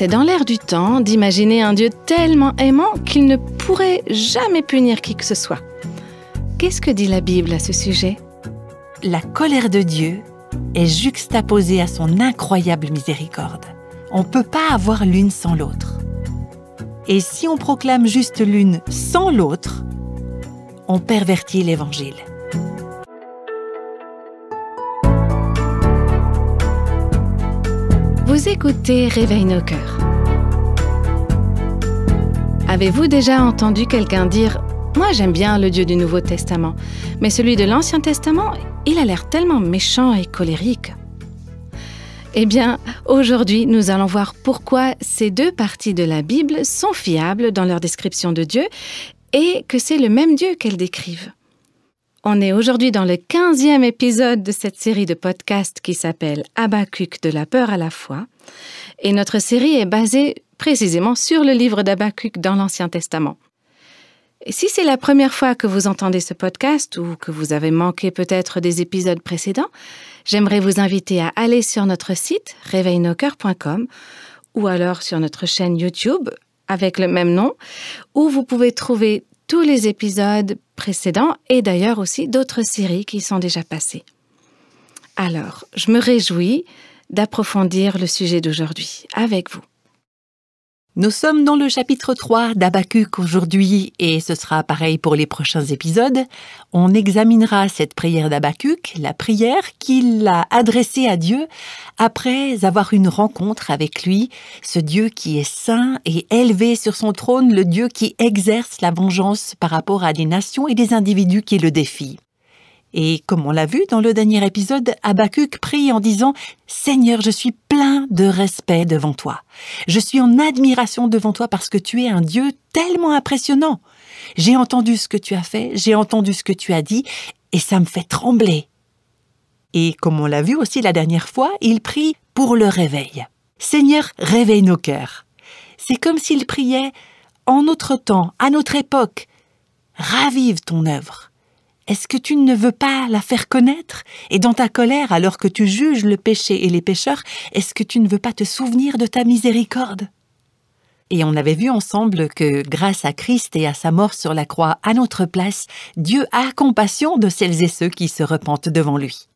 C'est dans l'air du temps d'imaginer un Dieu tellement aimant qu'il ne pourrait jamais punir qui que ce soit. Qu'est-ce que dit la Bible à ce sujet La colère de Dieu est juxtaposée à son incroyable miséricorde. On ne peut pas avoir l'une sans l'autre. Et si on proclame juste l'une sans l'autre, on pervertit l'Évangile. Vous écoutez Réveille nos cœurs Avez-vous déjà entendu quelqu'un dire Moi j'aime bien le Dieu du Nouveau Testament, mais celui de l'Ancien Testament, il a l'air tellement méchant et colérique eh bien, aujourd'hui, nous allons voir pourquoi ces deux parties de la Bible sont fiables dans leur description de Dieu et que c'est le même Dieu qu'elles décrivent. On est aujourd'hui dans le 15e épisode de cette série de podcasts qui s'appelle Abacuc de la peur à la foi. Et notre série est basée précisément sur le livre d'Abacuc dans l'Ancien Testament. si c'est la première fois que vous entendez ce podcast ou que vous avez manqué peut-être des épisodes précédents, j'aimerais vous inviter à aller sur notre site réveilnocœur.com ou alors sur notre chaîne YouTube avec le même nom, où vous pouvez trouver tous les épisodes précédents et d'ailleurs aussi d'autres séries qui sont déjà passées. Alors, je me réjouis d'approfondir le sujet d'aujourd'hui avec vous. Nous sommes dans le chapitre 3 d'Abacuc aujourd'hui et ce sera pareil pour les prochains épisodes. On examinera cette prière d'Abacuc, la prière qu'il a adressée à Dieu après avoir une rencontre avec lui, ce Dieu qui est saint et élevé sur son trône, le Dieu qui exerce la vengeance par rapport à des nations et des individus qui le défient. Et comme on l'a vu dans le dernier épisode, Abacuc prie en disant ⁇ Seigneur, je suis plein de respect devant toi. Je suis en admiration devant toi parce que tu es un Dieu tellement impressionnant. J'ai entendu ce que tu as fait, j'ai entendu ce que tu as dit, et ça me fait trembler. ⁇ Et comme on l'a vu aussi la dernière fois, il prie pour le réveil. Seigneur, réveille nos cœurs. C'est comme s'il priait en notre temps, à notre époque. Ravive ton œuvre. Est-ce que tu ne veux pas la faire connaître Et dans ta colère, alors que tu juges le péché et les pécheurs, est-ce que tu ne veux pas te souvenir de ta miséricorde et on avait vu ensemble que, grâce à Christ et à sa mort sur la croix à notre place, Dieu a compassion de celles et ceux qui se repentent devant lui.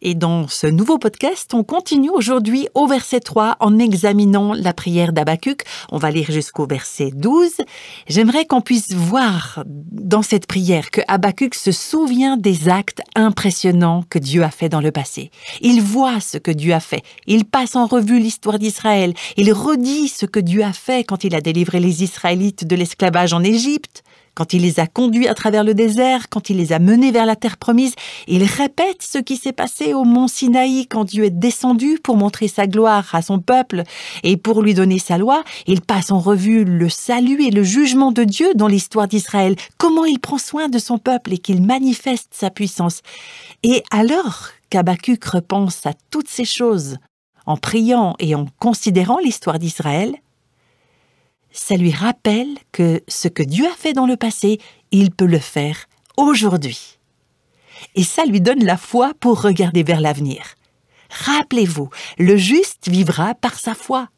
Et dans ce nouveau podcast, on continue aujourd'hui au verset 3 en examinant la prière d'Abacuc. On va lire jusqu'au verset 12. J'aimerais qu'on puisse voir dans cette prière que Abacuc se souvient des actes impressionnants que Dieu a fait dans le passé. Il voit ce que Dieu a fait. Il passe en revue l'histoire d'Israël. Il redit ce que Dieu a fait quand il a délivré les Israélites de l'esclavage en Égypte quand il les a conduits à travers le désert, quand il les a menés vers la terre promise, il répète ce qui s'est passé au mont Sinaï quand Dieu est descendu pour montrer sa gloire à son peuple et pour lui donner sa loi. Il passe en revue le salut et le jugement de Dieu dans l'histoire d'Israël, comment il prend soin de son peuple et qu'il manifeste sa puissance. Et alors kabakuk repense à toutes ces choses, en priant et en considérant l'histoire d'Israël, ça lui rappelle que ce que Dieu a fait dans le passé, il peut le faire aujourd'hui. Et ça lui donne la foi pour regarder vers l'avenir. Rappelez-vous, le juste vivra par sa foi.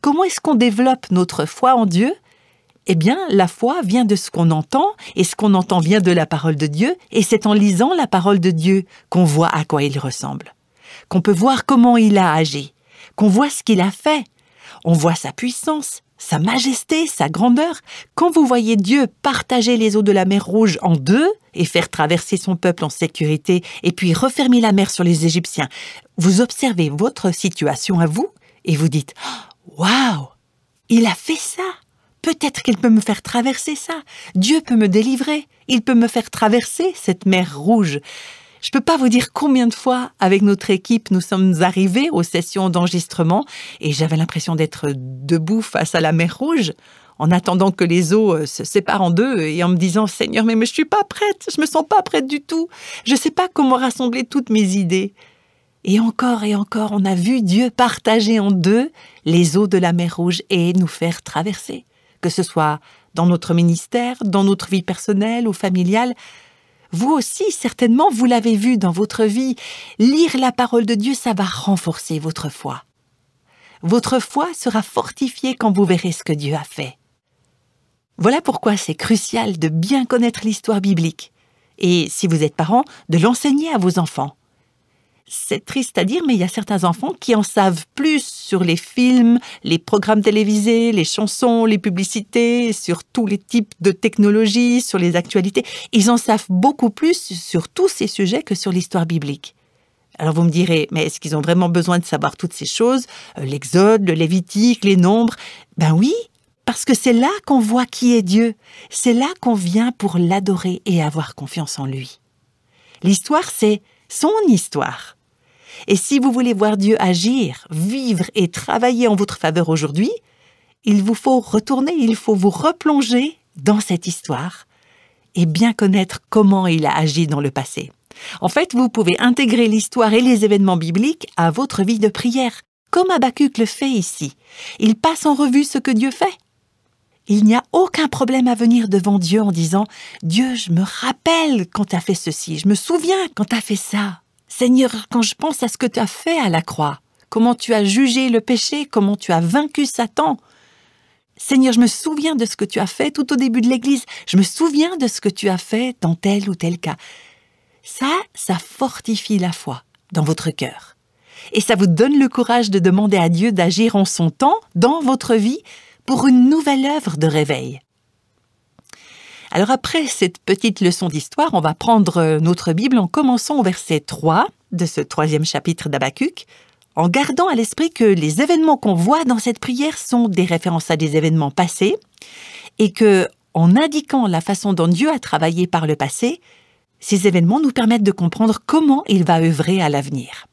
Comment est-ce qu'on développe notre foi en Dieu Eh bien, la foi vient de ce qu'on entend, et ce qu'on entend vient de la parole de Dieu, et c'est en lisant la parole de Dieu qu'on voit à quoi il ressemble, qu'on peut voir comment il a agi, qu'on voit ce qu'il a fait, on voit sa puissance, sa majesté, sa grandeur, quand vous voyez Dieu partager les eaux de la mer Rouge en deux et faire traverser son peuple en sécurité et puis refermer la mer sur les Égyptiens, vous observez votre situation à vous et vous dites Waouh Il a fait ça Peut-être qu'il peut me faire traverser ça. Dieu peut me délivrer. Il peut me faire traverser cette mer rouge. Je ne peux pas vous dire combien de fois, avec notre équipe, nous sommes arrivés aux sessions d'enregistrement et j'avais l'impression d'être debout face à la mer Rouge, en attendant que les eaux euh, se séparent en deux et en me disant Seigneur, mais, je je suis pas prête, je me sens pas prête du tout, je ne sais pas comment rassembler toutes mes idées. Et encore et encore, on a vu Dieu partager en deux les eaux de la mer Rouge et nous faire traverser, que ce soit dans notre ministère, dans notre vie personnelle ou familiale, vous aussi, certainement, vous l'avez vu dans votre vie, lire la parole de Dieu, ça va renforcer votre foi. Votre foi sera fortifiée quand vous verrez ce que Dieu a fait. Voilà pourquoi c'est crucial de bien connaître l'histoire biblique, et si vous êtes parent, de l'enseigner à vos enfants c'est triste à dire, mais il y a certains enfants qui en savent plus sur les films, les programmes télévisés, les chansons, les publicités, sur tous les types de technologies, sur les actualités. Ils en savent beaucoup plus sur tous ces sujets que sur l'histoire biblique. Alors vous me direz, mais est-ce qu'ils ont vraiment besoin de savoir toutes ces choses euh, L'Exode, le Lévitique, les nombres Ben oui, parce que c'est là qu'on voit qui est Dieu. C'est là qu'on vient pour l'adorer et avoir confiance en lui. L'histoire, c'est son histoire. Et si vous voulez voir Dieu agir, vivre et travailler en votre faveur aujourd'hui, il vous faut retourner, il faut vous replonger dans cette histoire et bien connaître comment il a agi dans le passé. En fait, vous pouvez intégrer l'histoire et les événements bibliques à votre vie de prière, comme Abacuc le fait ici. Il passe en revue ce que Dieu fait. Il n'y a aucun problème à venir devant Dieu en disant ⁇ Dieu, je me rappelle quand tu as fait ceci, je me souviens quand tu as fait ça ⁇ Seigneur, quand je pense à ce que tu as fait à la croix, comment tu as jugé le péché, comment tu as vaincu Satan, Seigneur, je me souviens de ce que tu as fait tout au début de l'Église, je me souviens de ce que tu as fait dans tel ou tel cas. Ça, ça fortifie la foi dans votre cœur. Et ça vous donne le courage de demander à Dieu d'agir en son temps dans votre vie pour une nouvelle œuvre de réveil. Alors après cette petite leçon d'histoire, on va prendre euh, notre Bible en commençant au verset 3 de ce troisième chapitre d'Abacuc, en gardant à l'esprit que les événements qu'on voit dans cette prière sont des références à des événements passés, et que, en indiquant la façon dont Dieu a travaillé par le passé, ces événements nous permettent de comprendre comment il va œuvrer à l'avenir.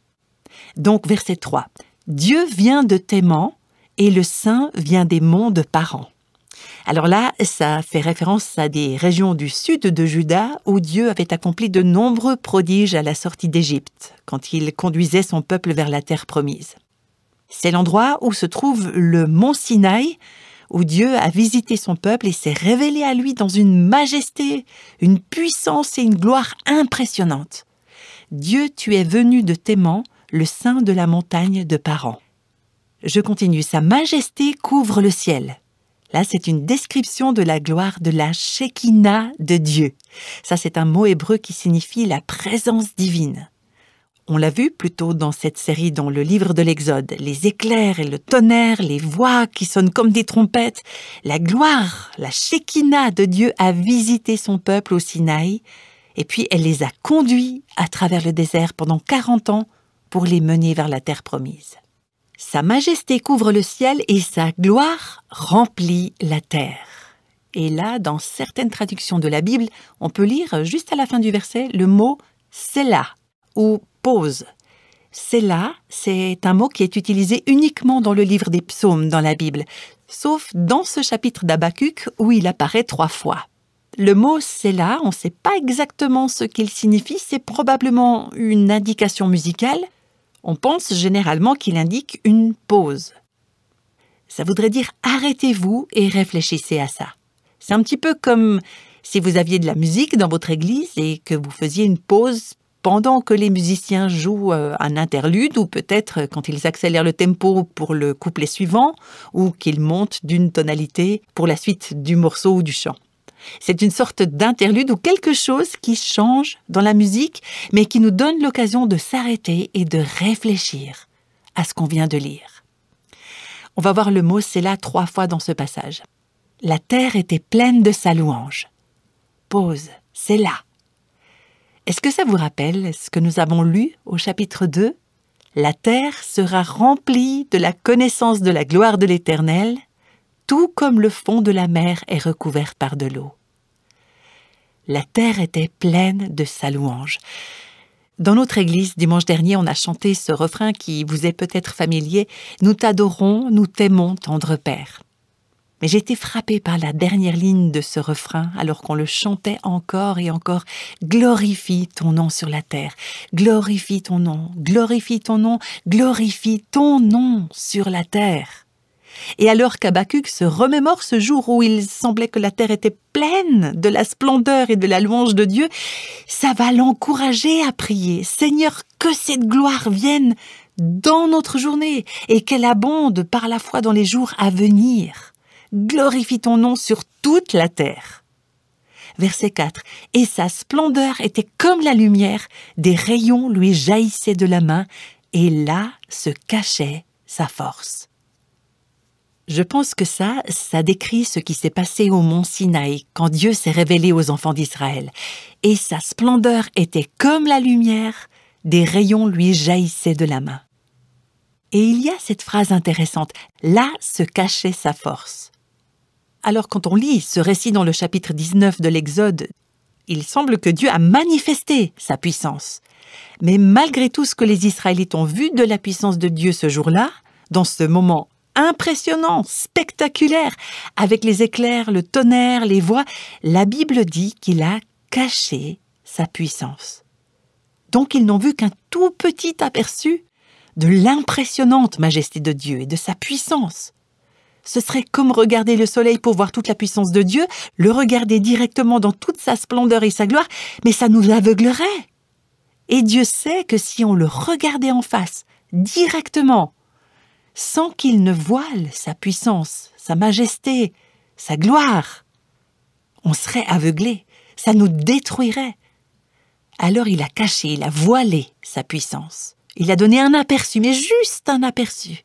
Donc verset 3. Dieu vient de mains et le Saint vient des monts de parents. » Alors là, ça fait référence à des régions du sud de Juda où Dieu avait accompli de nombreux prodiges à la sortie d'Égypte, quand il conduisait son peuple vers la terre promise. C'est l'endroit où se trouve le mont Sinaï, où Dieu a visité son peuple et s'est révélé à lui dans une majesté, une puissance et une gloire impressionnantes. Dieu, tu es venu de Téman, le sein de la montagne de Paran. Je continue, Sa majesté couvre le ciel. Là, c'est une description de la gloire de la Shekinah de Dieu. Ça, c'est un mot hébreu qui signifie la présence divine. On l'a vu plus tôt dans cette série dans le livre de l'Exode, les éclairs et le tonnerre, les voix qui sonnent comme des trompettes, la gloire, la Shekinah de Dieu a visité son peuple au Sinaï, et puis elle les a conduits à travers le désert pendant 40 ans pour les mener vers la terre promise. Sa majesté couvre le ciel et sa gloire remplit la terre. Et là, dans certaines traductions de la Bible, on peut lire juste à la fin du verset le mot Sela ou pause. Sela, c'est un mot qui est utilisé uniquement dans le livre des psaumes dans la Bible, sauf dans ce chapitre d'Abacuc où il apparaît trois fois. Le mot Sela, on ne sait pas exactement ce qu'il signifie, c'est probablement une indication musicale, on pense généralement qu'il indique une pause. Ça voudrait dire arrêtez-vous et réfléchissez à ça. C'est un petit peu comme si vous aviez de la musique dans votre église et que vous faisiez une pause pendant que les musiciens jouent euh, un interlude ou peut-être quand ils accélèrent le tempo pour le couplet suivant ou qu'ils montent d'une tonalité pour la suite du morceau ou du chant. C'est une sorte d'interlude ou quelque chose qui change dans la musique, mais qui nous donne l'occasion de s'arrêter et de réfléchir à ce qu'on vient de lire. On va voir le mot là trois fois dans ce passage. La terre était pleine de sa louange. Pause, c'est là. Est-ce que ça vous rappelle ce que nous avons lu au chapitre 2 La terre sera remplie de la connaissance de la gloire de l'Éternel tout comme le fond de la mer est recouvert par de l'eau. La terre était pleine de sa louange. Dans notre église, dimanche dernier, on a chanté ce refrain qui vous est peut-être familier Nous t'adorons, nous t'aimons, tendre Père. Mais j'ai été frappée par la dernière ligne de ce refrain alors qu'on le chantait encore et encore Glorifie ton nom sur la terre, glorifie ton nom, glorifie ton nom, glorifie ton nom sur la terre. Et alors qu'Abacuc se remémore ce jour où il semblait que la terre était pleine de la splendeur et de la louange de Dieu, ça va l'encourager à prier. Seigneur, que cette gloire vienne dans notre journée et qu'elle abonde par la foi dans les jours à venir. Glorifie ton nom sur toute la terre. Verset 4. Et sa splendeur était comme la lumière, des rayons lui jaillissaient de la main, et là se cachait sa force. Je pense que ça, ça décrit ce qui s'est passé au mont Sinaï quand Dieu s'est révélé aux enfants d'Israël. Et sa splendeur était comme la lumière, des rayons lui jaillissaient de la main. Et il y a cette phrase intéressante, là se cachait sa force. Alors quand on lit ce récit dans le chapitre 19 de l'Exode, il semble que Dieu a manifesté sa puissance. Mais malgré tout ce que les Israélites ont vu de la puissance de Dieu ce jour-là, dans ce moment impressionnant, spectaculaire, avec les éclairs, le tonnerre, les voix, la Bible dit qu'il a caché sa puissance. Donc ils n'ont vu qu'un tout petit aperçu de l'impressionnante majesté de Dieu et de sa puissance. Ce serait comme regarder le soleil pour voir toute la puissance de Dieu, le regarder directement dans toute sa splendeur et sa gloire, mais ça nous aveuglerait. Et Dieu sait que si on le regardait en face, directement, sans qu'il ne voile sa puissance, sa majesté, sa gloire. On serait aveuglé, ça nous détruirait. Alors il a caché, il a voilé sa puissance. Il a donné un aperçu, mais juste un aperçu.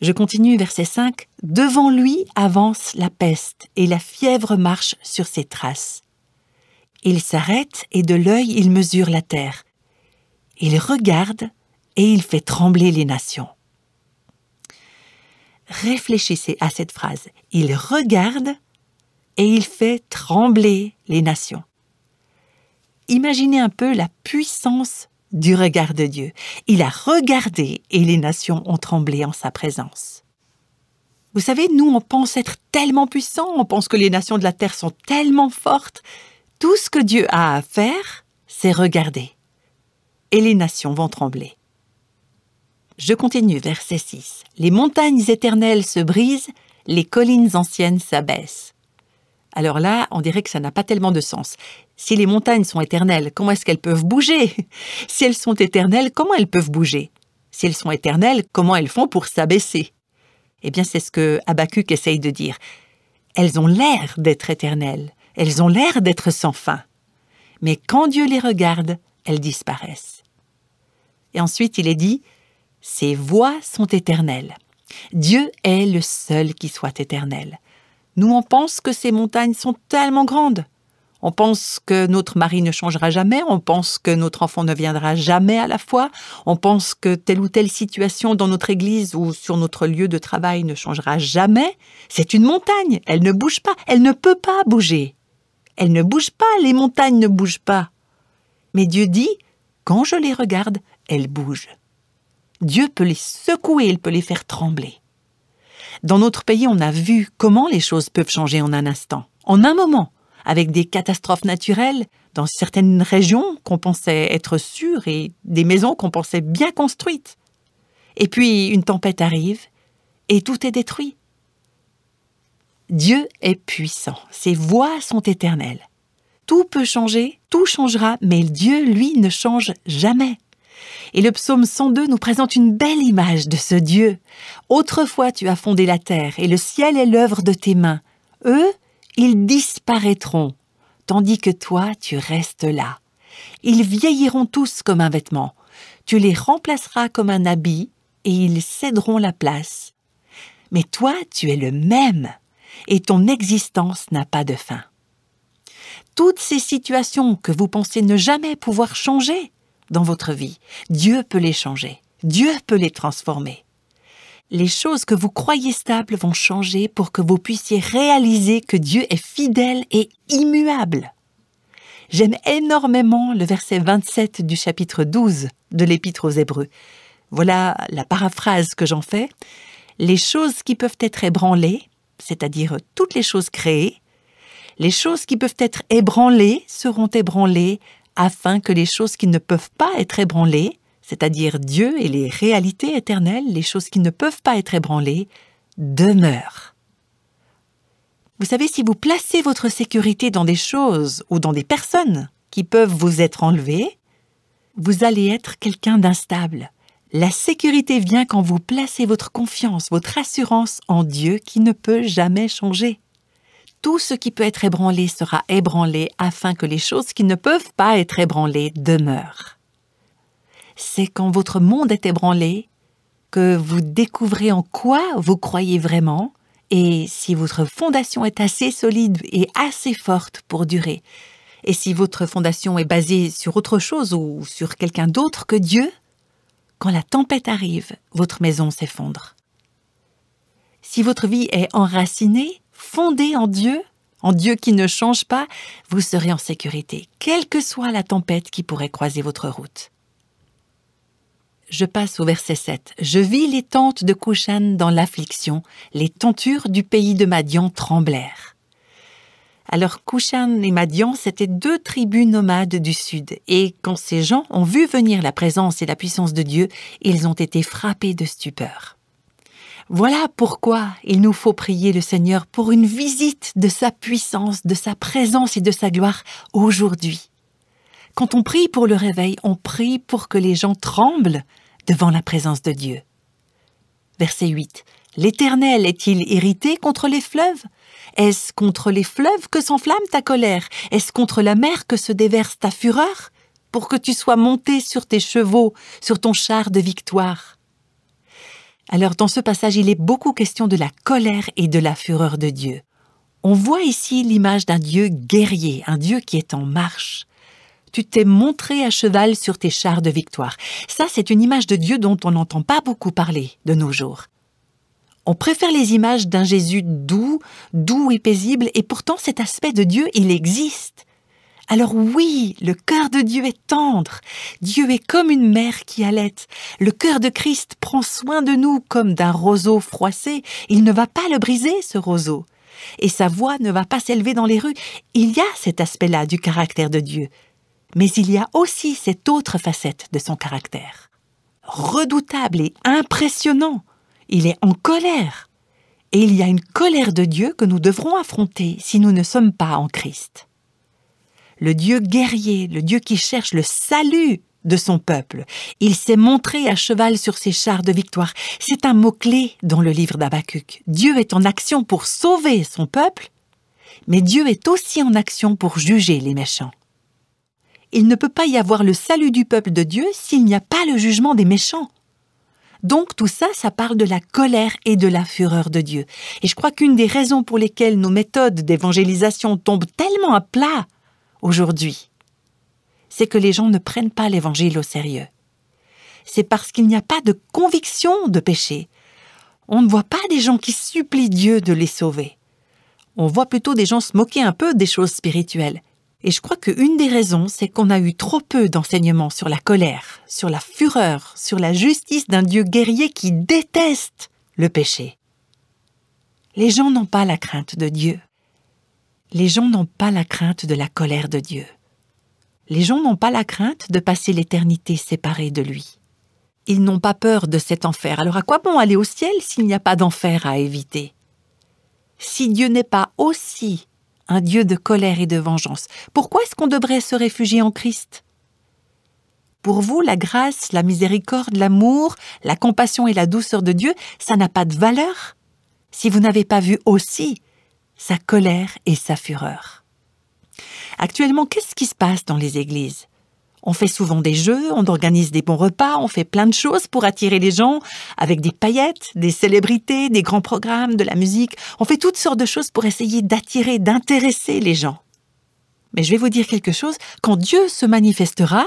Je continue verset 5. Devant lui avance la peste, et la fièvre marche sur ses traces. Il s'arrête, et de l'œil il mesure la terre. Il regarde et il fait trembler les nations. Réfléchissez à cette phrase. Il regarde et il fait trembler les nations. Imaginez un peu la puissance du regard de Dieu. Il a regardé et les nations ont tremblé en sa présence. Vous savez, nous, on pense être tellement puissants, on pense que les nations de la terre sont tellement fortes. Tout ce que Dieu a à faire, c'est regarder. Et les nations vont trembler. Je continue, verset 6. Les montagnes éternelles se brisent, les collines anciennes s'abaissent. Alors là, on dirait que ça n'a pas tellement de sens. Si les montagnes sont éternelles, comment est-ce qu'elles peuvent bouger Si elles sont éternelles, comment elles peuvent bouger Si elles sont éternelles, comment elles font pour s'abaisser Eh bien, c'est ce que Habakkuk essaye de dire. Elles ont l'air d'être éternelles, elles ont l'air d'être sans fin. Mais quand Dieu les regarde, elles disparaissent. Et ensuite, il est dit ces voix sont éternelles. Dieu est le seul qui soit éternel. Nous, on pense que ces montagnes sont tellement grandes. On pense que notre mari ne changera jamais, on pense que notre enfant ne viendra jamais à la fois. on pense que telle ou telle situation dans notre église ou sur notre lieu de travail ne changera jamais. C'est une montagne, elle ne bouge pas, elle ne peut pas bouger. Elle ne bouge pas, les montagnes ne bougent pas. Mais Dieu dit, quand je les regarde, elles bougent. Dieu peut les secouer, il peut les faire trembler. Dans notre pays, on a vu comment les choses peuvent changer en un instant, en un moment, avec des catastrophes naturelles, dans certaines régions qu'on pensait être sûres et des maisons qu'on pensait bien construites. Et puis une tempête arrive et tout est détruit. Dieu est puissant, ses voies sont éternelles. Tout peut changer, tout changera, mais Dieu, lui, ne change jamais. Et le psaume 102 nous présente une belle image de ce Dieu. Autrefois tu as fondé la terre, et le ciel est l'œuvre de tes mains. Eux, ils disparaîtront, tandis que toi tu restes là. Ils vieilliront tous comme un vêtement. Tu les remplaceras comme un habit, et ils céderont la place. Mais toi tu es le même, et ton existence n'a pas de fin toutes ces situations que vous pensez ne jamais pouvoir changer, dans votre vie, Dieu peut les changer, Dieu peut les transformer. Les choses que vous croyez stables vont changer pour que vous puissiez réaliser que Dieu est fidèle et immuable. J'aime énormément le verset 27 du chapitre 12 de l'Épître aux Hébreux. Voilà la paraphrase que j'en fais. Les choses qui peuvent être ébranlées, c'est-à-dire toutes les choses créées, les choses qui peuvent être ébranlées seront ébranlées afin que les choses qui ne peuvent pas être ébranlées, c'est-à-dire Dieu et les réalités éternelles, les choses qui ne peuvent pas être ébranlées, demeurent. Vous savez, si vous placez votre sécurité dans des choses ou dans des personnes qui peuvent vous être enlevées, vous allez être quelqu'un d'instable. La sécurité vient quand vous placez votre confiance, votre assurance en Dieu qui ne peut jamais changer tout ce qui peut être ébranlé sera ébranlé afin que les choses qui ne peuvent pas être ébranlées demeurent. C'est quand votre monde est ébranlé que vous découvrez en quoi vous croyez vraiment et si votre fondation est assez solide et assez forte pour durer. Et si votre fondation est basée sur autre chose ou sur quelqu'un d'autre que Dieu, quand la tempête arrive, votre maison s'effondre. Si votre vie est enracinée, Fondé en Dieu, en Dieu qui ne change pas, vous serez en sécurité, quelle que soit la tempête qui pourrait croiser votre route. Je passe au verset 7. Je vis les tentes de Cushan dans l'affliction, les tentures du pays de Madian tremblèrent. Alors Cushan et Madian, c'étaient deux tribus nomades du sud, et quand ces gens ont vu venir la présence et la puissance de Dieu, ils ont été frappés de stupeur. Voilà pourquoi il nous faut prier le Seigneur pour une visite de sa puissance, de sa présence et de sa gloire aujourd'hui. Quand on prie pour le réveil, on prie pour que les gens tremblent devant la présence de Dieu. Verset 8. L'Éternel est-il irrité contre les fleuves Est-ce contre les fleuves que s'enflamme ta colère Est-ce contre la mer que se déverse ta fureur Pour que tu sois monté sur tes chevaux, sur ton char de victoire. Alors dans ce passage, il est beaucoup question de la colère et de la fureur de Dieu. On voit ici l'image d'un Dieu guerrier, un Dieu qui est en marche. Tu t'es montré à cheval sur tes chars de victoire. Ça, c'est une image de Dieu dont on n'entend pas beaucoup parler de nos jours. On préfère les images d'un Jésus doux, doux et paisible, et pourtant cet aspect de Dieu, il existe. Alors oui, le cœur de Dieu est tendre. Dieu est comme une mère qui allait. Le cœur de Christ prend soin de nous comme d'un roseau froissé. Il ne va pas le briser, ce roseau. Et sa voix ne va pas s'élever dans les rues. Il y a cet aspect-là du caractère de Dieu. Mais il y a aussi cette autre facette de son caractère. Redoutable et impressionnant. Il est en colère. Et il y a une colère de Dieu que nous devrons affronter si nous ne sommes pas en Christ le Dieu guerrier, le Dieu qui cherche le salut de son peuple. Il s'est montré à cheval sur ses chars de victoire. C'est un mot-clé dans le livre d'Abacuc. Dieu est en action pour sauver son peuple, mais Dieu est aussi en action pour juger les méchants. Il ne peut pas y avoir le salut du peuple de Dieu s'il n'y a pas le jugement des méchants. Donc tout ça, ça parle de la colère et de la fureur de Dieu. Et je crois qu'une des raisons pour lesquelles nos méthodes d'évangélisation tombent tellement à plat aujourd'hui, c'est que les gens ne prennent pas l'Évangile au sérieux. C'est parce qu'il n'y a pas de conviction de péché. On ne voit pas des gens qui supplient Dieu de les sauver. On voit plutôt des gens se moquer un peu des choses spirituelles. Et je crois qu'une des raisons, c'est qu'on a eu trop peu d'enseignements sur la colère, sur la fureur, sur la justice d'un Dieu guerrier qui déteste le péché. Les gens n'ont pas la crainte de Dieu les gens n'ont pas la crainte de la colère de Dieu. Les gens n'ont pas la crainte de passer l'éternité séparée de lui. Ils n'ont pas peur de cet enfer, alors à quoi bon aller au ciel s'il n'y a pas d'enfer à éviter Si Dieu n'est pas aussi un Dieu de colère et de vengeance, pourquoi est-ce qu'on devrait se réfugier en Christ Pour vous, la grâce, la miséricorde, l'amour, la compassion et la douceur de Dieu, ça n'a pas de valeur si vous n'avez pas vu aussi sa colère et sa fureur. Actuellement, qu'est-ce qui se passe dans les églises on fait souvent des jeux, on organise des bons repas, on fait plein de choses pour attirer les gens, avec des paillettes, des célébrités, des grands programmes, de la musique. On fait toutes sortes de choses pour essayer d'attirer, d'intéresser les gens. Mais je vais vous dire quelque chose, quand Dieu se manifestera,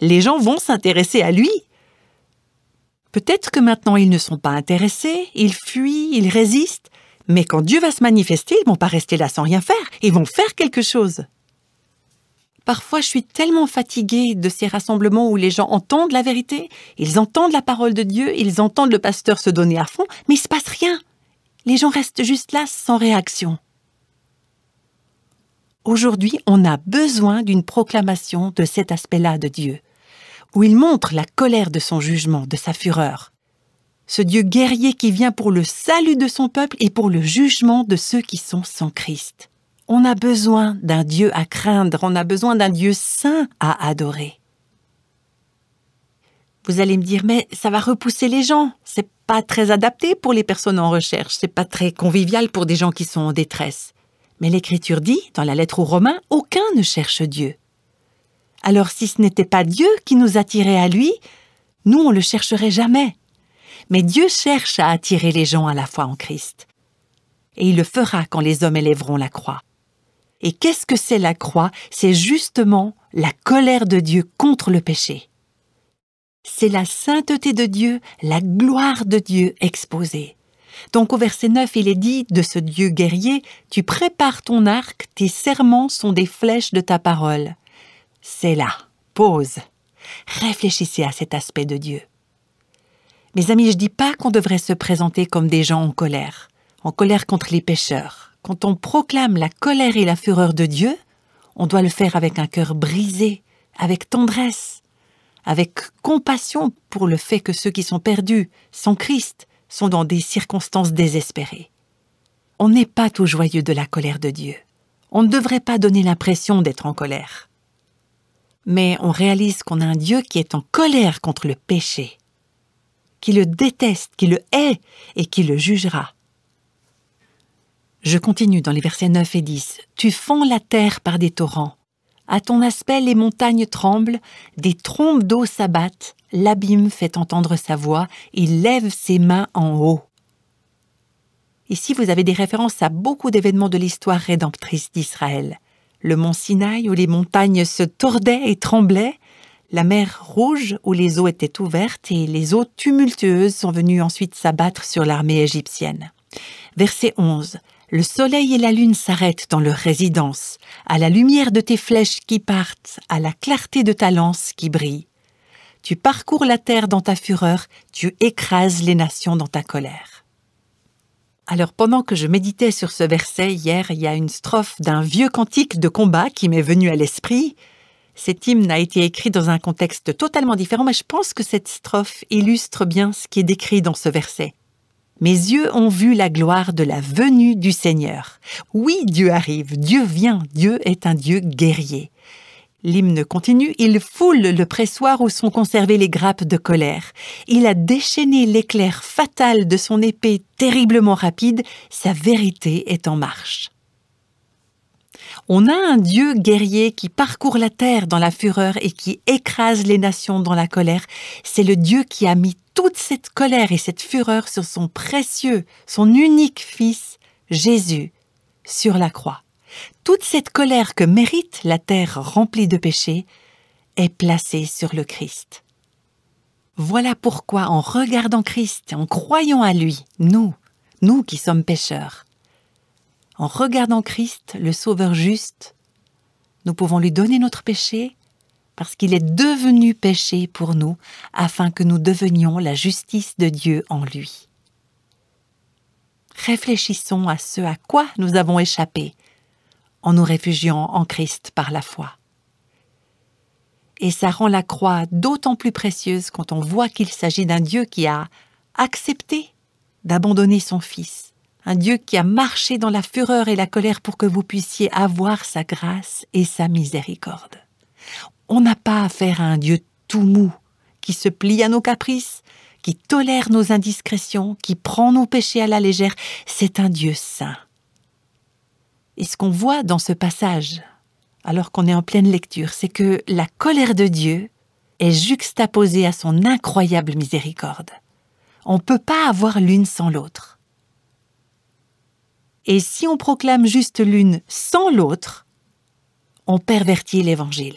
les gens vont s'intéresser à lui. Peut-être que maintenant ils ne sont pas intéressés, ils fuient, ils résistent, mais quand Dieu va se manifester, ils vont pas rester là sans rien faire, ils vont faire quelque chose. Parfois, je suis tellement fatiguée de ces rassemblements où les gens entendent la vérité, ils entendent la parole de Dieu, ils entendent le pasteur se donner à fond, mais il se passe rien. Les gens restent juste là sans réaction. Aujourd'hui, on a besoin d'une proclamation de cet aspect-là de Dieu, où il montre la colère de son jugement, de sa fureur ce Dieu guerrier qui vient pour le salut de son peuple et pour le jugement de ceux qui sont sans Christ. On a besoin d'un Dieu à craindre, on a besoin d'un Dieu saint à adorer. Vous allez me dire, mais ça va repousser les gens, c'est pas très adapté pour les personnes en recherche, c'est pas très convivial pour des gens qui sont en détresse. Mais l'Écriture dit, dans la lettre aux Romains, aucun ne cherche Dieu. Alors si ce n'était pas Dieu qui nous attirait à lui, nous on le chercherait jamais. Mais Dieu cherche à attirer les gens à la foi en Christ. Et il le fera quand les hommes élèveront la croix. Et qu'est-ce que c'est la croix C'est justement la colère de Dieu contre le péché. C'est la sainteté de Dieu, la gloire de Dieu exposée. Donc au verset 9, il est dit de ce Dieu guerrier, Tu prépares ton arc, tes serments sont des flèches de ta parole. C'est là, pause. Réfléchissez à cet aspect de Dieu. Mes amis, je dis pas qu'on devrait se présenter comme des gens en colère, en colère contre les pécheurs. Quand on proclame la colère et la fureur de Dieu, on doit le faire avec un cœur brisé, avec tendresse, avec compassion pour le fait que ceux qui sont perdus, sans Christ, sont dans des circonstances désespérées. On n'est pas tout joyeux de la colère de Dieu. On ne devrait pas donner l'impression d'être en colère. Mais on réalise qu'on a un Dieu qui est en colère contre le péché, qui le déteste, qui le hait et qui le jugera. Je continue dans les versets 9 et 10. Tu fonds la terre par des torrents. À ton aspect, les montagnes tremblent, des trompes d'eau s'abattent, l'abîme fait entendre sa voix, il lève ses mains en haut. Ici, vous avez des références à beaucoup d'événements de l'histoire rédemptrice d'Israël. Le mont Sinaï où les montagnes se tordaient et tremblaient, la mer Rouge, où les eaux étaient ouvertes et les eaux tumultueuses sont venues ensuite s'abattre sur l'armée égyptienne. Verset 11. Le soleil et la lune s'arrêtent dans leur résidence, à la lumière de tes flèches qui partent, à la clarté de ta lance qui brille. Tu parcours la terre dans ta fureur, tu écrases les nations dans ta colère. Alors pendant que je méditais sur ce verset hier, il y a une strophe d'un vieux cantique de combat qui m'est venu à l'esprit. Cet hymne a été écrit dans un contexte totalement différent, mais je pense que cette strophe illustre bien ce qui est décrit dans ce verset. Mes yeux ont vu la gloire de la venue du Seigneur. Oui, Dieu arrive, Dieu vient, Dieu est un Dieu guerrier. L'hymne continue, il foule le pressoir où sont conservées les grappes de colère. Il a déchaîné l'éclair fatal de son épée terriblement rapide, sa vérité est en marche. On a un Dieu guerrier qui parcourt la terre dans la fureur et qui écrase les nations dans la colère. C'est le Dieu qui a mis toute cette colère et cette fureur sur son précieux, son unique Fils, Jésus, sur la croix. Toute cette colère que mérite la terre remplie de péchés est placée sur le Christ. Voilà pourquoi en regardant Christ, en croyant à lui, nous, nous qui sommes pécheurs, en regardant Christ, le Sauveur juste, nous pouvons lui donner notre péché parce qu'il est devenu péché pour nous afin que nous devenions la justice de Dieu en lui. Réfléchissons à ce à quoi nous avons échappé en nous réfugiant en Christ par la foi. Et ça rend la croix d'autant plus précieuse quand on voit qu'il s'agit d'un Dieu qui a accepté d'abandonner son Fils un Dieu qui a marché dans la fureur et la colère pour que vous puissiez avoir sa grâce et sa miséricorde. On n'a pas affaire à un Dieu tout mou, qui se plie à nos caprices, qui tolère nos indiscrétions, qui prend nos péchés à la légère. C'est un Dieu saint. Et ce qu'on voit dans ce passage, alors qu'on est en pleine lecture, c'est que la colère de Dieu est juxtaposée à son incroyable miséricorde. On ne peut pas avoir l'une sans l'autre. Et si on proclame juste l'une sans l'autre, on pervertit l'Évangile.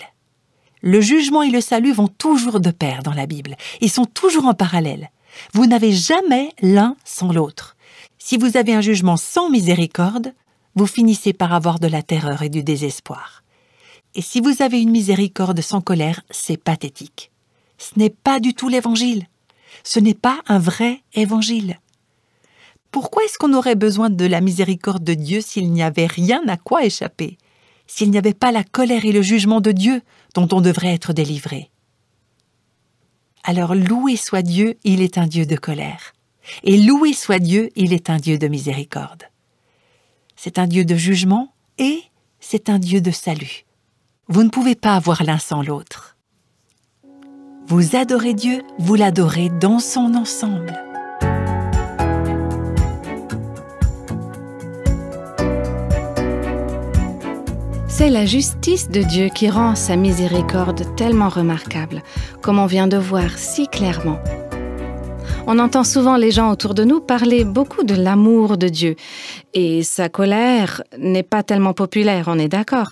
Le jugement et le salut vont toujours de pair dans la Bible. Ils sont toujours en parallèle. Vous n'avez jamais l'un sans l'autre. Si vous avez un jugement sans miséricorde, vous finissez par avoir de la terreur et du désespoir. Et si vous avez une miséricorde sans colère, c'est pathétique. Ce n'est pas du tout l'Évangile. Ce n'est pas un vrai Évangile. Pourquoi est-ce qu'on aurait besoin de la miséricorde de Dieu s'il n'y avait rien à quoi échapper S'il n'y avait pas la colère et le jugement de Dieu dont on devrait être délivré Alors loué soit Dieu, il est un Dieu de colère. Et loué soit Dieu, il est un Dieu de miséricorde. C'est un Dieu de jugement et c'est un Dieu de salut. Vous ne pouvez pas avoir l'un sans l'autre. Vous adorez Dieu, vous l'adorez dans son ensemble. C'est la justice de Dieu qui rend sa miséricorde tellement remarquable, comme on vient de voir si clairement. On entend souvent les gens autour de nous parler beaucoup de l'amour de Dieu, et sa colère n'est pas tellement populaire, on est d'accord.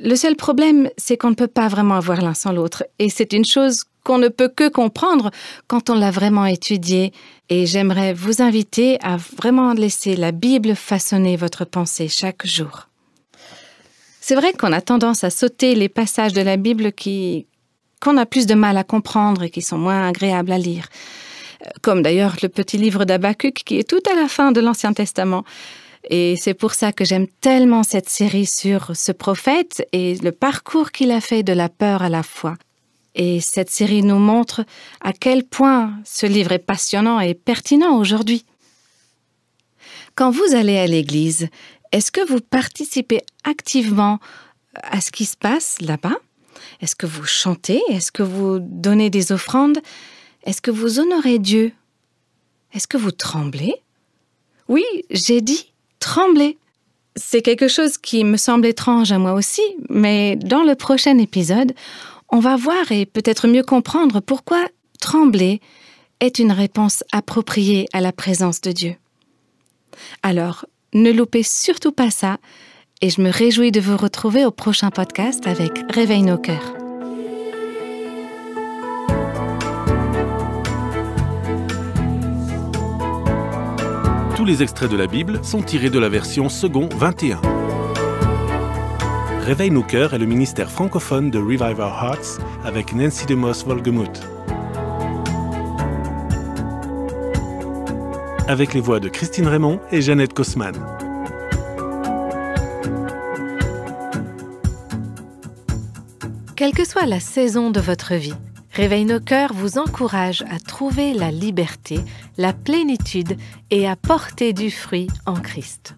Le seul problème, c'est qu'on ne peut pas vraiment avoir l'un sans l'autre, et c'est une chose qu'on ne peut que comprendre quand on l'a vraiment étudiée. Et j'aimerais vous inviter à vraiment laisser la Bible façonner votre pensée chaque jour. C'est vrai qu'on a tendance à sauter les passages de la Bible qui qu'on a plus de mal à comprendre et qui sont moins agréables à lire. Euh, comme d'ailleurs le petit livre d'Abacuc qui est tout à la fin de l'Ancien Testament. Et c'est pour ça que j'aime tellement cette série sur ce prophète et le parcours qu'il a fait de la peur à la foi. Et cette série nous montre à quel point ce livre est passionnant et pertinent aujourd'hui. Quand vous allez à l'église est-ce que vous participez activement à ce qui se passe là-bas Est-ce que vous chantez Est-ce que vous donnez des offrandes Est-ce que vous honorez Dieu Est-ce que vous tremblez Oui, j'ai dit trembler. C'est quelque chose qui me semble étrange à moi aussi, mais dans le prochain épisode, on va voir et peut-être mieux comprendre pourquoi trembler est une réponse appropriée à la présence de Dieu. Alors, ne loupez surtout pas ça et je me réjouis de vous retrouver au prochain podcast avec Réveil nos cœurs. Tous les extraits de la Bible sont tirés de la version second 21. Réveille nos cœurs est le ministère francophone de Revive Our Hearts avec Nancy DeMoss Volgemuth. avec les voix de Christine Raymond et Jeannette Cosman. Quelle que soit la saison de votre vie, Réveil nos cœurs vous encourage à trouver la liberté, la plénitude et à porter du fruit en Christ.